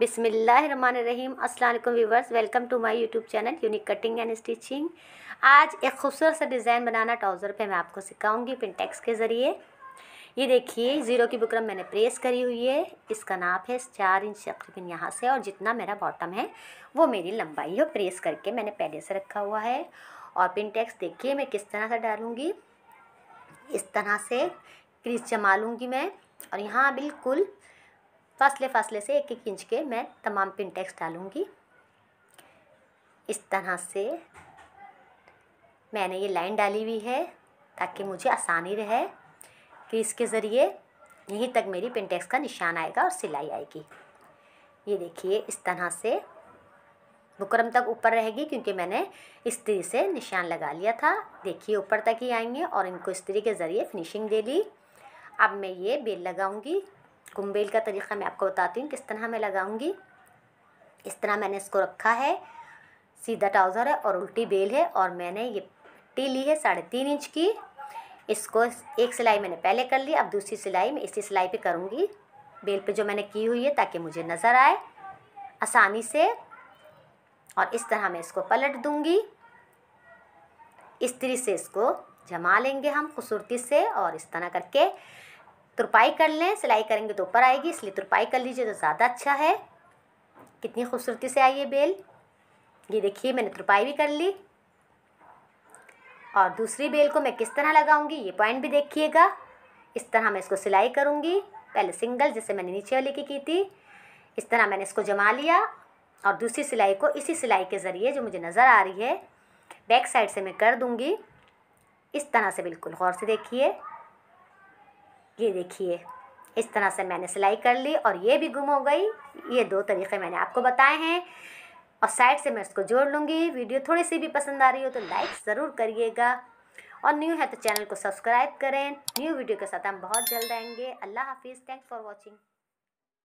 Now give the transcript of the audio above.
बिसमीम अल्लाम viewers welcome to my YouTube channel unique cutting and stitching आज एक खूबसूरत सा डिज़ाइन बनाना ट्राउज़र पे मैं आपको सिखाऊंगी पिनटेक्स के ज़रिए ये देखिए ज़ीरो की बुकरम मैंने प्रेस करी हुई है इसका नाप है चार इंच तकरीबन यहाँ से और जितना मेरा बॉटम है वो मेरी लंबाई है प्रेस करके मैंने पहले से रखा हुआ है और पिनटेक्स देखिए मैं किस तरह से डालूँगी इस तरह से क्रीज जमा लूँगी मैं और यहाँ बिल्कुल फासले फासले से एक एक इंच के मैं तमाम पिनटेक्स डालूँगी इस तरह से मैंने ये लाइन डाली हुई है ताकि मुझे आसानी रहे कि इसके ज़रिए यहीं तक मेरी पिनटेक्स का निशान आएगा और सिलाई आएगी ये देखिए इस तरह से बुकरम तक ऊपर रहेगी क्योंकि मैंने इस्त्री से निशान लगा लिया था देखिए ऊपर तक ही आएंगे और इनको इस्त्री के ज़रिए फिनिशिंग दे ली अब मैं ये बेल लगाऊंगी कुंबेल का तरीक़ा मैं आपको बताती हूँ किस तरह मैं लगाऊंगी इस तरह मैंने इसको रखा है सीधा ट्राउज़र है और उल्टी बेल है और मैंने ये टी ली है साढ़े तीन इंच की इसको एक सिलाई मैंने पहले कर ली अब दूसरी सिलाई मैं इसी सिलाई पे करूँगी बेल पे जो मैंने की हुई है ताकि मुझे नज़र आए आसानी से और इस तरह मैं इसको पलट दूँगी इस तरी से इसको जमा लेंगे हम खूबसूरती से और इस तरह करके तुरपाई कर लें सिलाई करेंगे तो ऊपर आएगी इसलिए तुरपाई कर लीजिए तो ज़्यादा अच्छा है कितनी खूबसूरती से आई है बेल ये देखिए मैंने तुरपाई भी कर ली और दूसरी बेल को मैं किस तरह लगाऊंगी ये पॉइंट भी देखिएगा इस तरह मैं इसको सिलाई करूँगी पहले सिंगल जैसे मैंने नीचे वाले की की थी इस तरह मैंने इसको जमा लिया और दूसरी सिलाई को इसी सिलाई के ज़रिए जो मुझे नज़र आ रही है बैक साइड से मैं कर दूँगी इस तरह से बिल्कुल गौर से देखिए ये देखिए इस तरह से मैंने सिलाई कर ली और ये भी गुम हो गई ये दो तरीके मैंने आपको बताए हैं और साइड से मैं इसको जोड़ लूँगी वीडियो थोड़ी सी भी पसंद आ रही हो तो लाइक ज़रूर करिएगा और न्यू है तो चैनल को सब्सक्राइब करें न्यू वीडियो के साथ हम बहुत जल्द आएंगे अल्लाह हाफिज़ थैंक्स फॉर वॉचिंग